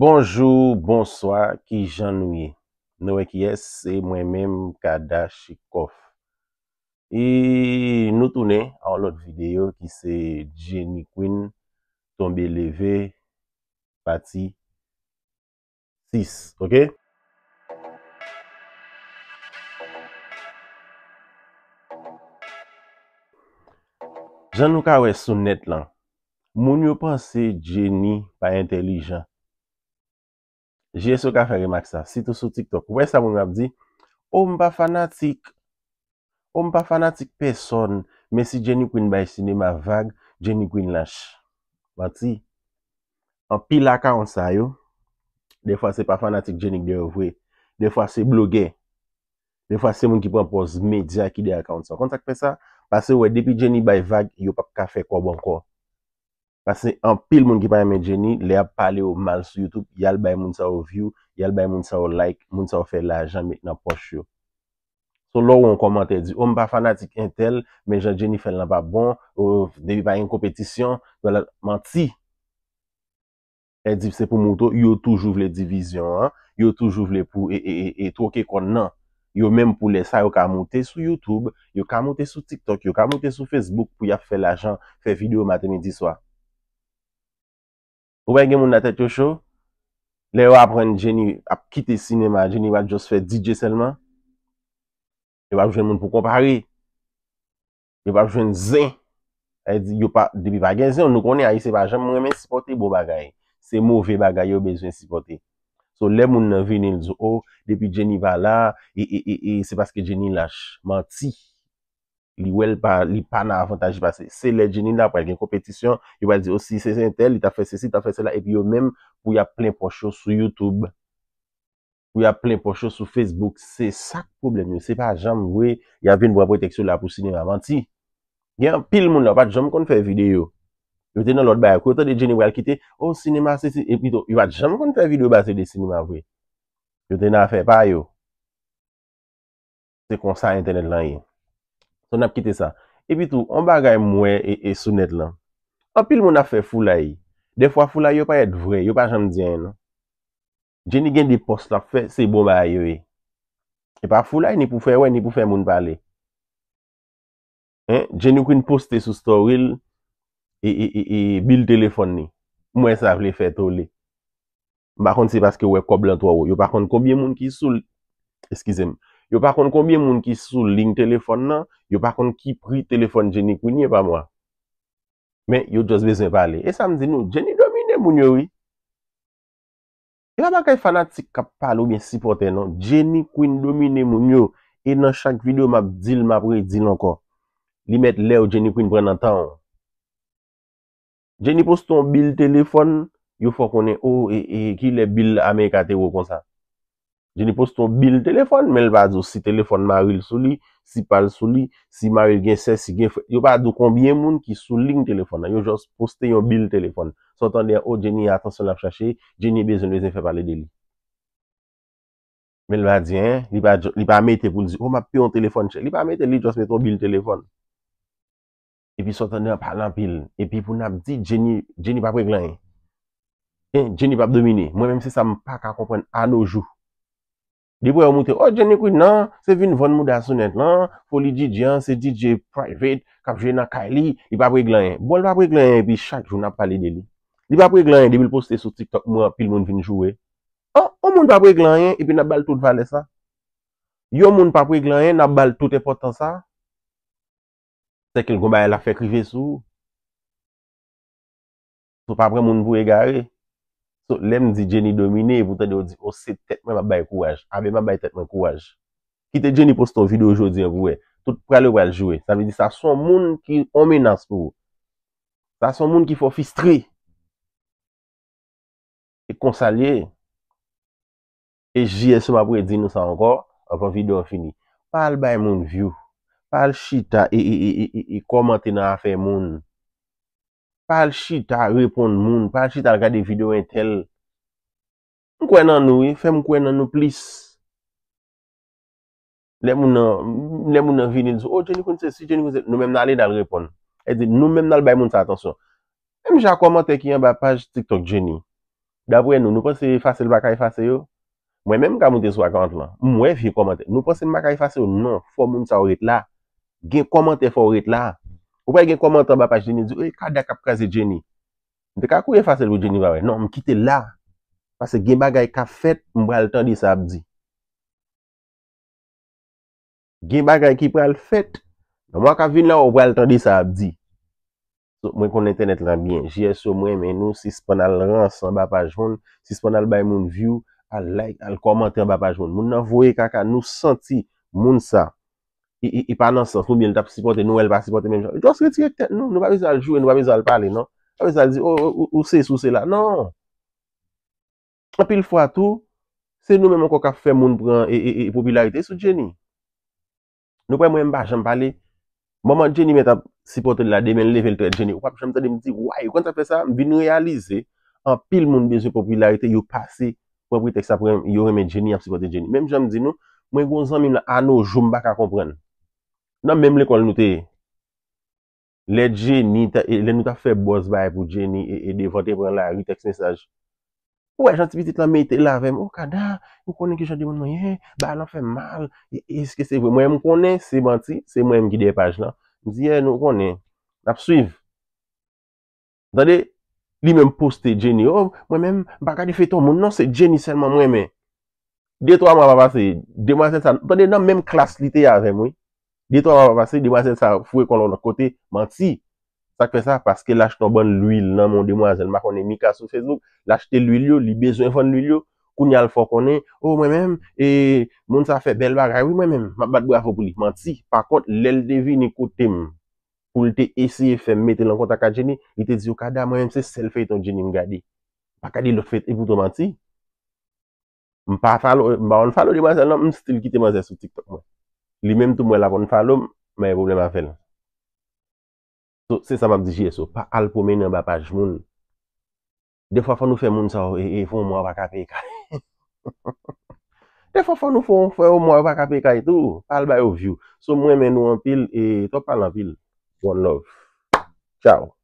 Bonjou, bonsoi, ki jan nouye. Noue ki es, se mwen men mou kada chikof. E nou toune an lot videyo ki se Jenny Quinn, tombi leve, pati, 6, ok? Mwen men mou kada chikof, Jan nou ka wè sou net lan. Moun yo pan se geni pa entelijan. Je sou ka fè remak sa. Sitou sou TikTok. Wè sa moun mè ap di, ou m pa fanatik. Ou m pa fanatik peson. Mè si geni kwen bay sinema vag, geni kwen lansh. Mati. An pil akant sa yo. De fwa se pa fanatik geni kde wè. De fwa se blogè. De fwa se moun ki pwapos media ki de akant sa. Kontak pe sa, Pase wè, depi Jenny bay vague, yo pa ka fe kwa bon kon. Pase, an pil moun ki bay men Jenny, le ap pale yo mal sou YouTube, yal bay moun sa ou view, yal bay moun sa ou like, moun sa ou fe la jan mek nan poch yo. Ton lò wè yon komante, e di, ou oh, m pa fanatik intel, men jan Jenny fè lè nan pa bon, ou debi bay yon kompetisyon, wè lè, manti, e di, se pou moutou, yo toujou vle divizyon, yo toujou vle pou, e, e, e, e tou ke kon nan. Yo mèm pou lè sa, yo ka moutè sou YouTube, yo ka moutè sou TikTok, yo ka moutè sou Facebook pou yap fè l'ajan fè video matèmè di swa. Ou wè gen moun natè tè chò? Lè yo ap ren jèni ap kite sinema, jèni wè jòs fè DJ selman? Yo wè jwen moun pou kompari? Yo wè jwen zè? Yo wè jwen zè? Yo nou konè a yi se wajan moun wè men sipote bo bagay. Se mouvè bagay yo bezwen sipote. To le moun nan vini l oh, zo ho, depi Jenny va la, e e e e, se paske Jenny lache, manti. Li wèl pa, li pa nan avantaj, se le Jenny nan pwèk yon kompetisyon, yon wèl di osi, se sen tel, yon ta fè se si, ta fè se la, epi yon mèm pou yon plèn pochot sou YouTube, pou yon plèn pochot sou Facebook, se sak problemi, se pa janm wè, yon vini wè pwèn pwèn teksyon la pou sini, yon manti. Yon pil moun nan wè, janm kon fè video. Yote nan lot bayan, kote de jeni wè al kite, o oh, sinema se si, epi tou, yon va jam kon fè video ba se de sinema wè. Yote nan fè, pa yo. Se konsa internet lan yon. Son ap kite sa. Epi tou, an bagay mwè e, e sunet lan. An pil moun ap fè fulay. De fwa fulay yon pa et vwè, yon pa jan diyen. Non. Jeni gen di post la fè, se bon bayan yon. E. e pa fulay ni pou fè wè, ni pou fè moun pale. Jeni kwen poste sou storyl, E, e, e, e, bil telefon ni. Mwen sa vle fè to li. Bakon se baske wè koblan to wò. Yo bakon kombye moun ki sou... Eskizem. Yo bakon kombye moun ki sou link telefon nan. Yo bakon ki pri telefon Jenny Quinn ye pa mwa. Men, yo dos vezen pale. E sa mzi nou, Jenny Quinn moun yo wè. E la bakay fanatik kap pale ou mwen sipote nan. Jenny Quinn moun yo moun yo. E nan chak video mab dil mabre dil anko. Li met lè ou Jenny Quinn pren nan tan an. Jeni post ton bil telefon, yo fò konè ou oh, e, e ki le bil Amerika te wò kon sa. Jeni post ton bil telefon, men lva di ou si telefon maryl sou li, si pal sou li, si maryl gen ses, si gen fò. Yo pa di ou konbyen moun ki sou link telefon an, yo jòs poste yon bil telefon. Sò ton di an, ou oh, jeni atansyon ap chache, jeni bezon nwezen fè pale di li. Men lva di an, li pa amete pou li zi, ou oh, ma pi yon telefon chè, li pa amete li jòs meton bil telefon. epi sot anè pa la pil, epi pou nab di jenye, jenye pa pwè glanye. Eh, jenye pa pwè domine, mwen mèm se sa m pa ka kompwen anoujou. Dibou yon moutè, o oh, jenye kou non, nan, se vin von mou da sou net nan, pou li di diyan, se di diyan private, kap jenye nan ka li, yon pa pwè glanye. Bol pa pwè glanye, bon, epi chak joun ap paline li. Yon pa pwè glanye, dibil poste sou TikTok mou apil moun vin jouwe. O, oh, o moun pa pwè glanye, epi nab bal tout valè sa. Yo moun pa pwè glanye, nab Se ke l gwa bay la fe krive sou. Sou pa pre moun pou e gare. Sou lem di jeni domine. Voutan di ou di. Ou oh, se tet me mabay kouaj. A be mabay tet mabay kouaj. Ki te jeni poston video jodi an kouwe. Sou prale wale jowe. Sa mi di sa son moun ki ome nan sou. Sa son moun ki fò fistri. E konsalye. E jye sou maboy di nou sa an gwa. A fò video an fini. Pal bay moun vyou. Pal chita e, e, e, e komante nan afe moun. Pal chita repon moun. Pal chita al gade video entel. Mkwen nan nou e, fe mkwen nan nou plis. Le moun nan vinil sou. O, oh, jenikoun se, si jenikoun se. Nou menm nan alè dal repon. E di nou menm nan al bay moun sa atansyon. E mja komante ki yon ba page TikTok jenik. Dabwen nou, nou posi fase l baka yi fase yo. Mwen menm gamote swa kant lan. Mwen mwen vi komante. Nou posi l baka yi fase yo. Non, fom moun sa orit la. gen komante fawret la ouway gen komante an bapaj geni di ouwe kade akap kaze geni dek akouye fase lou geni wawè nan mkite la pase gen bagay ka fet mbra l tan di sa abdi gen bagay ki pral fet nan mwa ka vin la oubra l tan di sa abdi mwen kon internet lan byen jso mwen men nou si spon al rans an bapaj von si spon al bay moun view al like al komante an bapaj von moun nan vwe kaka nou senti moun sa I pa nan sens, nou mi el tap si pote, nou el pa si pote men jan. Do se retirek ten, nou, nou pa me zan aljou, nou pa me zan alpale, nan. Ape zan alzi, oh, oh, ou se sou se la, nan. An pil fwa tou, se nou men mwen koka fwe moun pran e, e, e, e popularite sou Jenny. Nou pre mwen mba, jan mpale, mwen mwen Jenny me tap si pote la, demen level tre Jenny. Wap jan mwen te de mdi, waye, konta fwe sa, bin realize, an pil moun mwen se popularite, yo pase, wap witek sa pran, yo reme Jenny ap si pote Jenny. Men mwen jan mdi nou, mwen goun zan mim la, an nou, joun mba ka kompren. Nan menm le kon nou te, le geni, e, le nou ta fe boz bay pou geni e, e devote pou la re-text mensaj. Ou e jantipitit la me ite la vemen, o oh, kada, mou konen ke jade moun mwen, e, eh, ba la fe mal, e, eske se vwe, mwen moun konen, se manti, se mwen mwen gide e paj la. Mwen eh, siye, nou konen, ap suiv. Zade, li menm poste geni, o, oh, mwen menm, baka di feto moun, nan se geni selman mwen men. Dey to a mwa mwa vase, dey mwa se san, zade nan menm klas li te ya vemen, oui. Dey to an wap apase, deman zel sa fwe kon lon kote, manti. Tak fe sa, paske lach ton bon l'huil nan mon deman zel. Makone, mi kaso se nouk, lachte l'huil yo, li bezwen fon l'huil yo, kounyal fokone, o mwen men, e, moun sa fe bel baga, mwen men, mabat bo a fokoli, manti. Pakot, lel devin ni kote moun, pou lte eseye fe mette lankon takajeni, ite zi yo oh, kada mwen mse sel fe yon geni mgade. Pakade lò fwe, e kouto manti. Mpa falo, mba wan falo deman zel nan, mstil ki teman zel soti Li menm tou mwen la pou nou falom, mwen yon problem a fel. So, se sa mwen dijiye so, pa al pou men yon bapaj moun. De fwa fwa nou fe moun sa ou, e, e fwa mwen wak api kaj. De fwa fwa nou fwa mwen wak api kaj tou, al bay ou vyou. So mwen men nou an pil, e topal an pil. Bon love. Chow.